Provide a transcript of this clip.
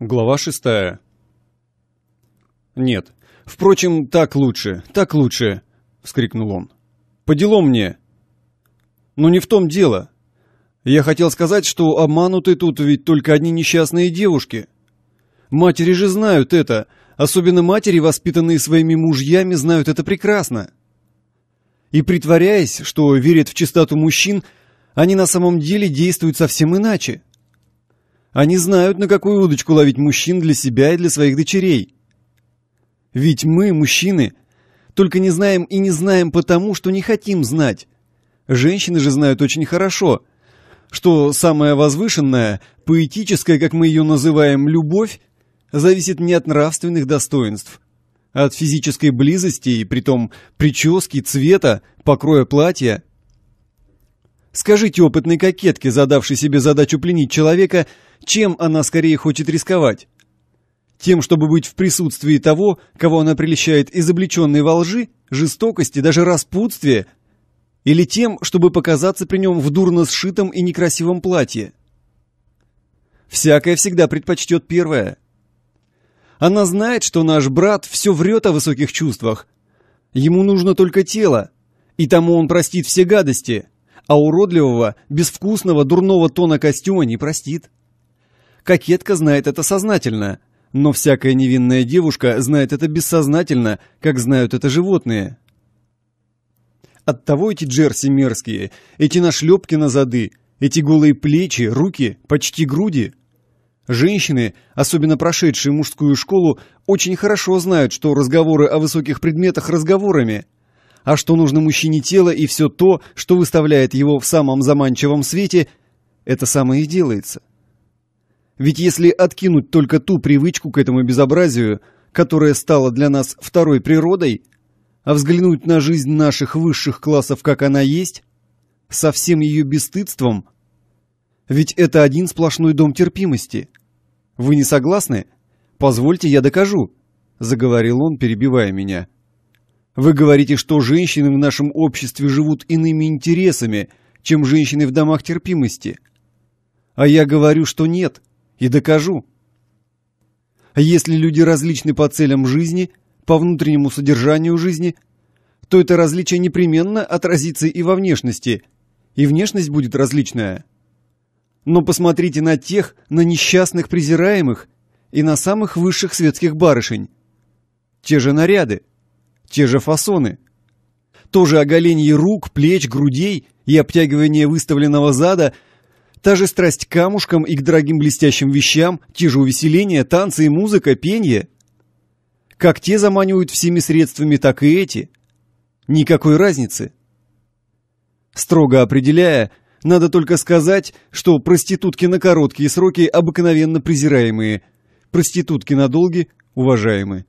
Глава шестая. «Нет. Впрочем, так лучше, так лучше!» — вскрикнул он. «По делу мне!» «Но не в том дело. Я хотел сказать, что обмануты тут ведь только одни несчастные девушки. Матери же знают это, особенно матери, воспитанные своими мужьями, знают это прекрасно. И притворяясь, что верят в чистоту мужчин, они на самом деле действуют совсем иначе». Они знают, на какую удочку ловить мужчин для себя и для своих дочерей. Ведь мы, мужчины, только не знаем и не знаем потому, что не хотим знать. Женщины же знают очень хорошо, что самая возвышенная, поэтическая, как мы ее называем, любовь, зависит не от нравственных достоинств, а от физической близости и притом прически, цвета, покроя платья – Скажите опытной кокетке, задавшей себе задачу пленить человека, чем она скорее хочет рисковать? Тем, чтобы быть в присутствии того, кого она прельщает изобличенной во лжи, жестокости, даже распутствия, или тем, чтобы показаться при нем в дурно сшитом и некрасивом платье? Всякое всегда предпочтет первое. Она знает, что наш брат все врет о высоких чувствах. Ему нужно только тело, и тому он простит все гадости – а уродливого, безвкусного, дурного тона костюма не простит. Кокетка знает это сознательно, но всякая невинная девушка знает это бессознательно, как знают это животные. Оттого эти джерси мерзкие, эти нашлепки на зады, эти голые плечи, руки, почти груди. Женщины, особенно прошедшие мужскую школу, очень хорошо знают, что разговоры о высоких предметах разговорами – а что нужно мужчине тело и все то, что выставляет его в самом заманчивом свете, это самое и делается. Ведь если откинуть только ту привычку к этому безобразию, которая стала для нас второй природой, а взглянуть на жизнь наших высших классов, как она есть, со всем ее бесстыдством, ведь это один сплошной дом терпимости. Вы не согласны? Позвольте, я докажу, — заговорил он, перебивая меня. — вы говорите, что женщины в нашем обществе живут иными интересами, чем женщины в домах терпимости. А я говорю, что нет, и докажу. А Если люди различны по целям жизни, по внутреннему содержанию жизни, то это различие непременно отразится и во внешности, и внешность будет различная. Но посмотрите на тех, на несчастных презираемых и на самых высших светских барышень. Те же наряды, те же фасоны. то же оголение рук, плеч, грудей и обтягивание выставленного зада, та же страсть к камушкам и к дорогим блестящим вещам, те же увеселения, танцы и музыка, пение. Как те заманивают всеми средствами, так и эти. Никакой разницы. Строго определяя, надо только сказать, что проститутки на короткие сроки обыкновенно презираемые, проститутки на долгие уважаемые.